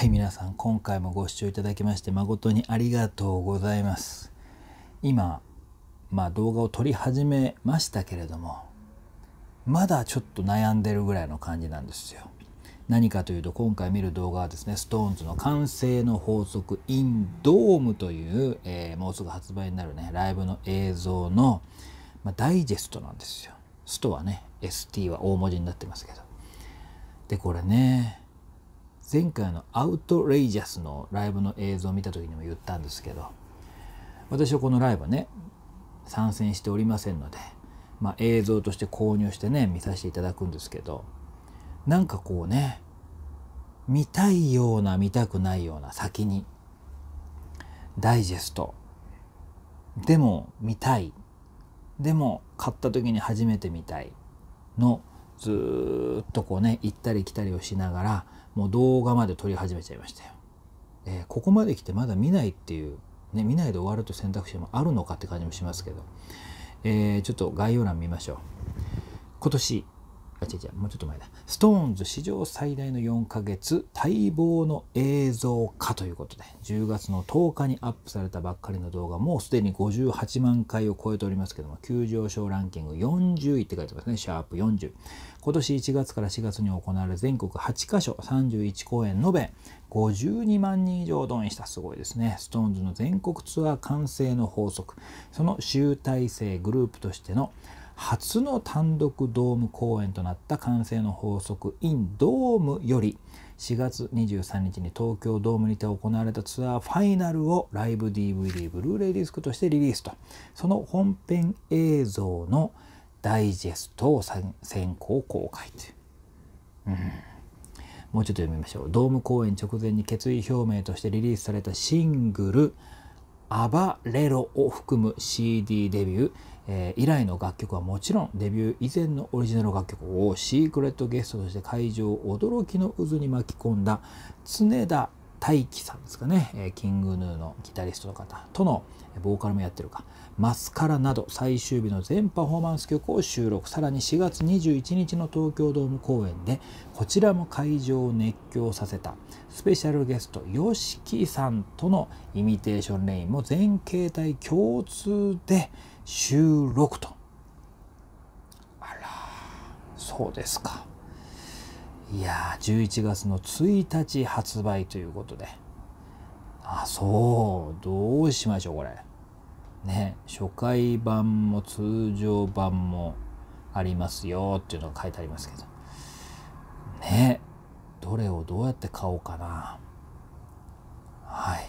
はい皆さん今回もご視聴いただきまして誠にありがとうございます今まあ動画を撮り始めましたけれどもまだちょっと悩んでるぐらいの感じなんですよ何かというと今回見る動画はですね SixTONES の「完成の法則 in ドーム」という、えー、もうすぐ発売になるねライブの映像の、まあ、ダイジェストなんですよ。ストはね ST は大文字になってますけど。でこれね前回のアウトレイジャスのライブの映像を見た時にも言ったんですけど私はこのライブね参戦しておりませんので、まあ、映像として購入してね見させていただくんですけどなんかこうね見たいような見たくないような先にダイジェストでも見たいでも買った時に初めて見たいのずっとこうね行ったり来たりをしながらもう動画まで撮り始めちゃいましたよ。えー、ここまで来てまだ見ないっていう、ね、見ないで終わるという選択肢もあるのかって感じもしますけど、えー、ちょっと概要欄見ましょう。今年違う違うもうちょっと前だストーンズ史上最大の4ヶ月待望の映像化ということで10月の10日にアップされたばっかりの動画もうすでに58万回を超えておりますけども急上昇ランキング40位って書いてますねシャープ40今年1月から4月に行われ全国8カ所31公演延べ52万人以上動員したすごいですねストーンズの全国ツアー完成の法則その集大成グループとしての「初の単独ドーム公演となった完成の法則 in ドームより4月23日に東京ドームにて行われたツアーファイナルをライブ DVD ブルーレイディスクとしてリリースとその本編映像のダイジェストを先行公開という、うん、もうちょっと読みましょうドーム公演直前に決意表明としてリリースされたシングル「アバレロ」を含む CD デビューえー、以来の楽曲はもちろんデビュー以前のオリジナル楽曲をシークレットゲストとして会場を驚きの渦に巻き込んだ常田大樹さんですかね、えー、キングヌーのギタリストの方とのボーカルもやってるかマスカラなど最終日の全パフォーマンス曲を収録さらに4月21日の東京ドーム公演でこちらも会場を熱狂させたスペシャルゲスト YOSHIKI さんとのイミテーションレインも全形態共通で収録とあらそうですかいやー11月の1日発売ということであそうどうしましょうこれ。ね初回版も通常版もありますよっていうのが書いてありますけどねどれをどうやって買おうかなはい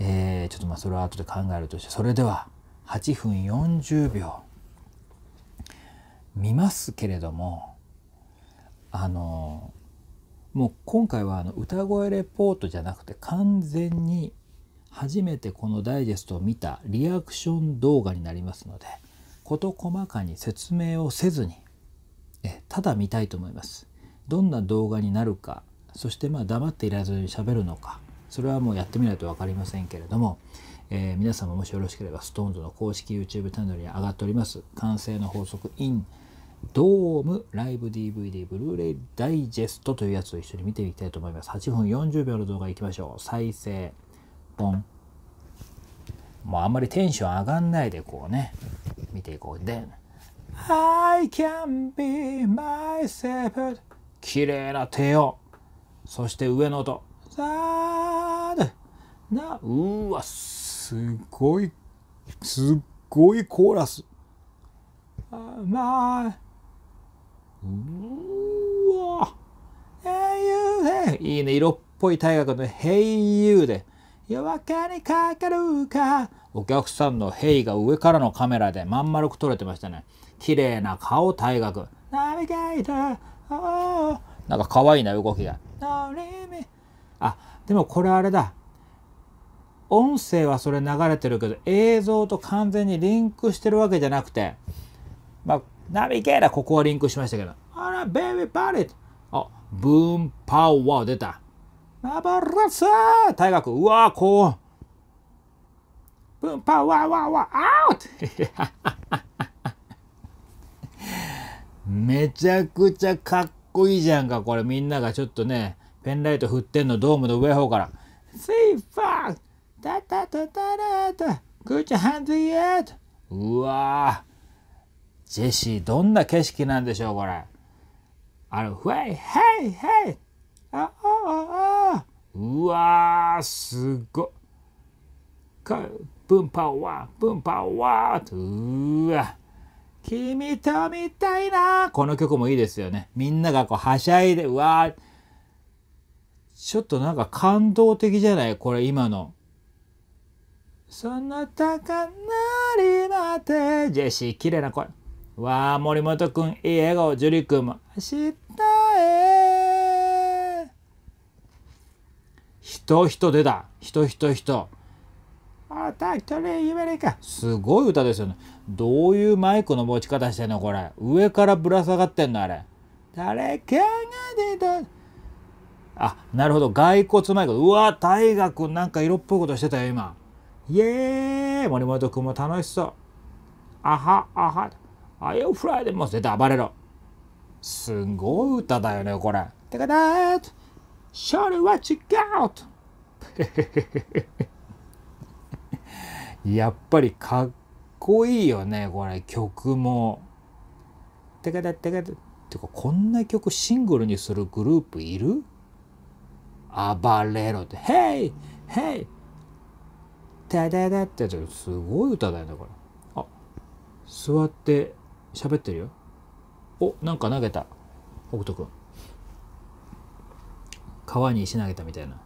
えー、ちょっとまあそれは後で考えるとしてそれでは8分40秒見ますけれどもあのもう今回はあの歌声レポートじゃなくて完全に初めてこのダイジェストを見たリアクション動画になりますので事細かに説明をせずにえただ見たいと思いますどんな動画になるかそしてまあ黙っていらずに喋るのかそれはもうやってみないと分かりませんけれども、えー、皆様もしよろしければ SixTONES の公式 YouTube チャンネルに上がっております完成の法則 in ドームライブ DVD ブルーレイダイジェストというやつを一緒に見ていきたいと思います8分40秒の動画いきましょう再生本もうあんまりテンション上がんないでこうね見ていこうで I can be myself 綺麗な手をそして上の音ザードなうわすごいすっごいコーラスあまあうわいいね色っぽい大学の「Hey You」で「夜明けにかかるかお客さんのヘイが上からのカメラでまん丸く撮れてましたね綺麗な顔体格ナビゲーターおなんか可愛いな動きがあでもこれあれだ音声はそれ流れてるけど映像と完全にリンクしてるわけじゃなくてまあナビゲーターここはリンクしましたけどあらベイビーパレットあブーンパワー出たナバラスー大学、うわー、う。ンパワーワーワー、アウトめちゃくちゃかっこいいじゃんか、これ。みんながちょっとね、ペンライト振ってんの、ドームの上方から。イファータタタタラタ、グッチハンエット。うわジェシー、どんな景色なんでしょう、これ。あの、ウェイ、ヘイ、ヘイ、あああうわーすごか分パワー分パワーとうわ君とみたいなこの曲もいいですよねみんながこうはしゃいでうわーちょっとなんか感動的じゃないこれ今の。そなたかなりまてジェシー綺麗な声。わあ森本君いい笑顔ジュリ君んも明日人人出た人人人あたきとれ夢れかすごい歌ですよねどういうマイクの持ち方してんのこれ上からぶら下がってんのあれ誰かが出たあなるほど骸骨マイクうわ大河君なんか色っぽいことしてたよ今イエーイ森本君も楽しそうあはあはあよフライでもう絶対暴れろすごい歌だよねこれてかだーっとそれは違うとやっぱりかっこいいよねこれ曲も。てかだってかだてかこんな曲シングルにするグループいる暴れろって、ヘイヘイてだだってすごい歌だよねこれ。あ座って喋ってるよ。おなんか投げた北斗くん。川に石投げたみたいな。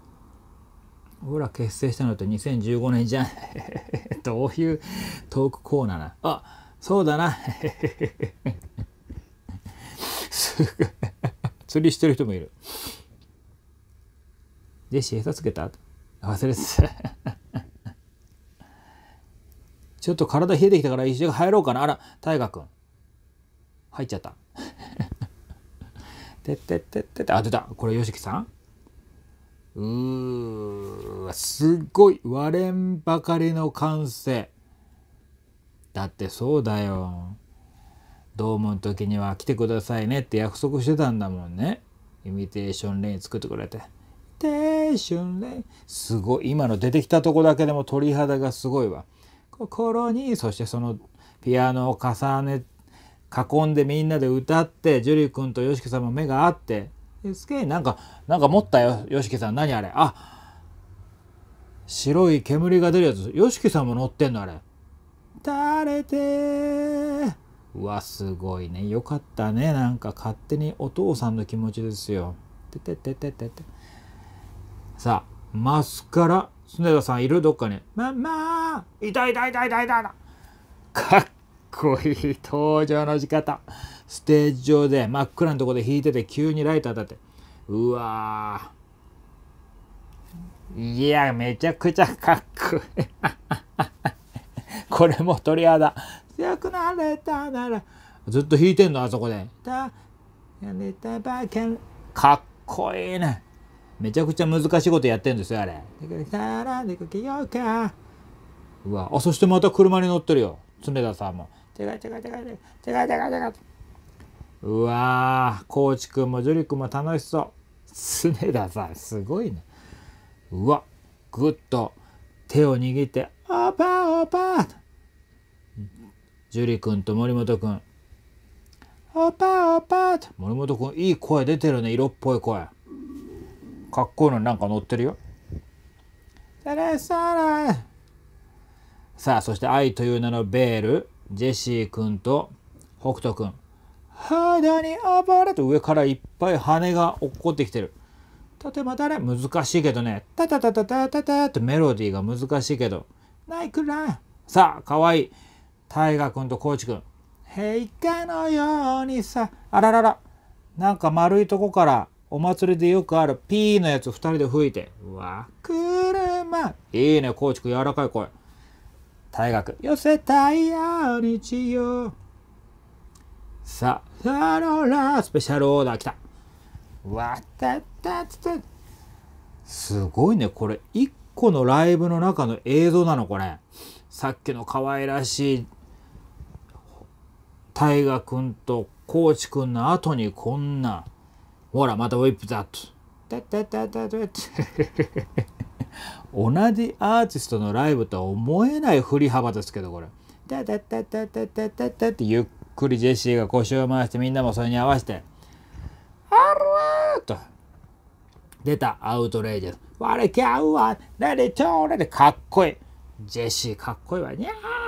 俺ら結成したのって2015年じゃん。どういうトークコーナーな。あ、そうだな。すごい。釣りしてる人もいる。でェシ餌つけた忘れてちょっと体冷えてきたから一緒に入ろうかな。あら、大河君。入っちゃった。てってってってて、あ、出た。これ、よしきさんうーすっごい割れんばかりの完成。だってそうだよ。ドームの時には来てくださいねって約束してたんだもんね。イミテーションレイン作ってくれて。テーションレイン。すごい。今の出てきたとこだけでも鳥肌がすごいわ。心に、そしてそのピアノを重ね、囲んでみんなで歌って、ジュリ君と yoshiki さんも目が合って、すげえ、なんか、なんか持ったよ、よしきさん。何あれあ白い煙が出るやつ。よしきさんも乗ってんのあれ。垂れてうわ、すごいね。よかったね。なんか勝手にお父さんの気持ちですよ。てててててて。さあ、マスカラ。常田さんいるどっかに。ま、まあ痛い痛い痛い痛い痛い。かっこいい登場の仕方。ステージ上で真っ暗なとこで弾いてて急にライト当たって。うわいや、めちゃくちゃかっこいい。これも鳥肌。強くなれたなら。ずっと弾いてんの、あそこで。やばけん。かっこいいね。めちゃくちゃ難しいことやってんですよ、あれ。うわ、あ、そしてまた車に乗ってるよ。常田さんも「手が手が手が手が手が手が手がうわーコーくんもジュリくんも楽しそう常田さんすごいねうわぐっと手を握って「オーパーオーパー」ジュリくんと森本くん「オーパーオーパー」森本くんいい声出てるね色っぽい声かっこいいのなんか乗ってるよ「テレサラー」さあ、そして愛という名のベール、ジェシー君と北斗君。肌に暴れと上からいっぱい羽が落っこってきてる。とてもだ難しいけどね。タタタタタタタってメロディーが難しいけど。ないくら。さあ、かわいい。大河君とコーチ君。陛下のようにさ。あららら。なんか丸いとこからお祭りでよくあるピーのやつ2人で吹いて。わ、車。いいね、コーチ君柔らかい声。大学寄せたいよ日曜さあさロラスペシャルオーダー来たわたたつつすごいねこれ1個のライブの中の映像なのこれさっきの可愛らしい大河君とコーチ君の後にこんなほらまたウィップザット。同じアーティストのライブとは思えない振り幅ですけどこれ。タタタタタタタタってゆっくりジェシーが腰を回してみんなもそれに合わせて「あるわ!」と出たアウトレイジです。「割れャー、うわ!」「なれ、ちょうれ!」でかっこいい。ジェシーかっこいいわ。にゃー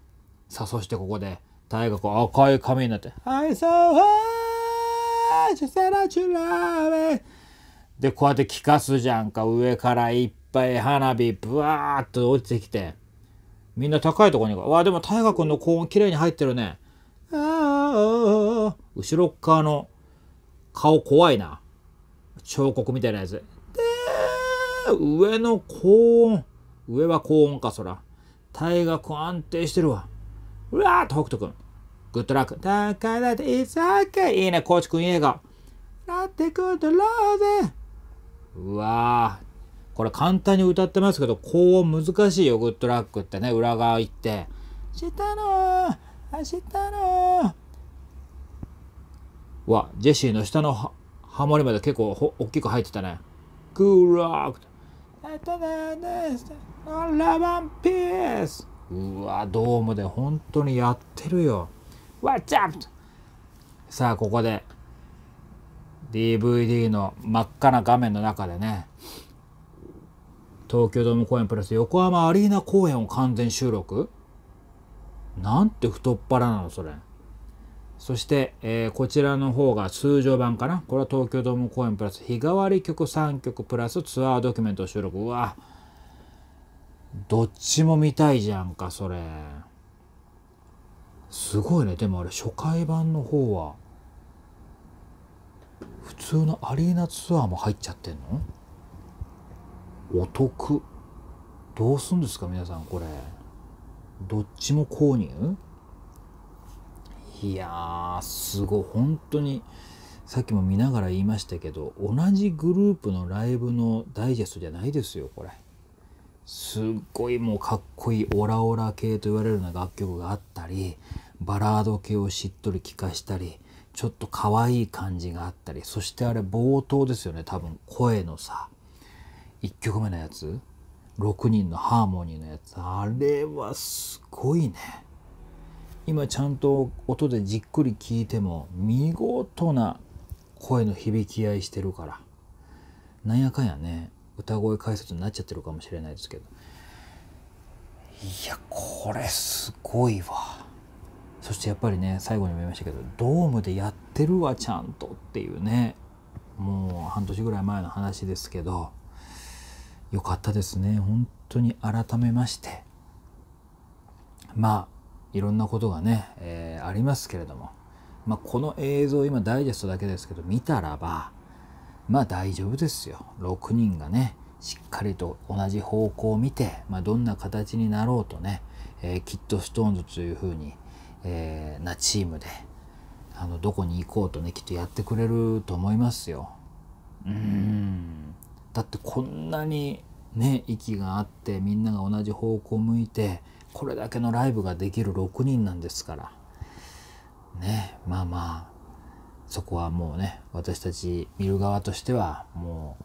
さあ、そしてここで、大河が赤い髪になって、I so m h that you love it で、こうやって聞かすじゃんか、上からいっぱい花火、ブワーっと落ちてきて、みんな高いところに、わあ、でも大河君の高音綺麗に入ってるね。後ろ側の顔怖いな。彫刻みたいなやつ。で、上の高音。上は高音か、そら。大河君安定してるわ。うわーと北斗くん。グッドラック。だからいけ。いいね、コーチくん、いい笑顔。ローゼ。うわー。これ簡単に歌ってますけど、高音難しいよ、グッドラックってね、裏側行って。うの明日のわ、ジェシーの下のハモリまで結構ほ大きく入ってたね。グッドラック。ラバンピースうわドームで本当にやってるよ What's up? さあここで DVD の真っ赤な画面の中でね東京ドーム公演プラス横浜アリーナ公演を完全収録なんて太っ腹なのそれそして、えー、こちらの方が通常版かなこれは東京ドーム公演プラス日替わり曲3曲プラスツアードキュメント収録うわどっちも見たいじゃんか、それ。すごいね。でもあれ、初回版の方は、普通のアリーナツアーも入っちゃってんのお得。どうすんですか、皆さん、これ。どっちも購入いやすごい。本当に、さっきも見ながら言いましたけど、同じグループのライブのダイジェストじゃないですよ、これ。すっごいもうかっこいいオラオラ系と言われるような楽曲があったりバラード系をしっとり聴かしたりちょっと可愛い感じがあったりそしてあれ冒頭ですよね多分声のさ1曲目のやつ6人のハーモニーのやつあれはすごいね今ちゃんと音でじっくり聞いても見事な声の響き合いしてるからなんやかんやね歌声解説になっちゃってるかもしれないですけどいやこれすごいわそしてやっぱりね最後にも言いましたけどドームでやってるわちゃんとっていうねもう半年ぐらい前の話ですけどよかったですね本当に改めましてまあいろんなことがね、えー、ありますけれども、まあ、この映像今ダイジェストだけですけど見たらばまあ大丈夫ですよ。6人がね、しっかりと同じ方向を見て、まあ、どんな形になろうとね、えー、キッドストーンズというふうに、えー、なチームであのどこに行こうとねきっとやってくれると思いますよ。うんだってこんなにね息があってみんなが同じ方向を向いてこれだけのライブができる6人なんですからねまあまあそこはもうね、私たち見る側としては、も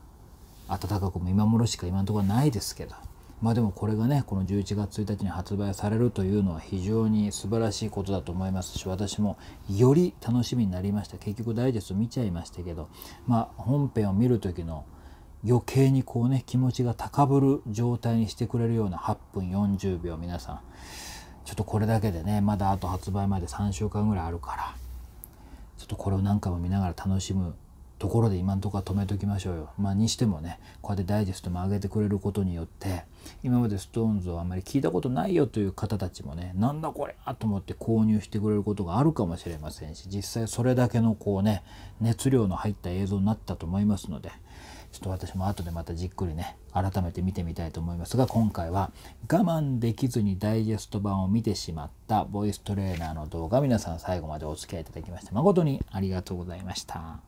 う、温かく見守るしか今のところないですけど、まあでもこれがね、この11月1日に発売されるというのは非常に素晴らしいことだと思いますし、私もより楽しみになりました。結局ダイジェスト見ちゃいましたけど、まあ本編を見る時の余計にこうね、気持ちが高ぶる状態にしてくれるような8分40秒皆さん、ちょっとこれだけでね、まだあと発売まで3週間ぐらいあるから、ちょっとこれを何回も見ながら楽しむところで今んとこは止めときましょうよ。まあにしてもねこうやってダイジェストも上げてくれることによって今まで SixTONES をあんまり聞いたことないよという方たちもねなんだこれと思って購入してくれることがあるかもしれませんし実際それだけのこうね熱量の入った映像になったと思いますので。ちょっと私も後でまたじっくりね改めて見てみたいと思いますが今回は我慢できずにダイジェスト版を見てしまったボイストレーナーの動画皆さん最後までお付き合いいただきまして誠にありがとうございました。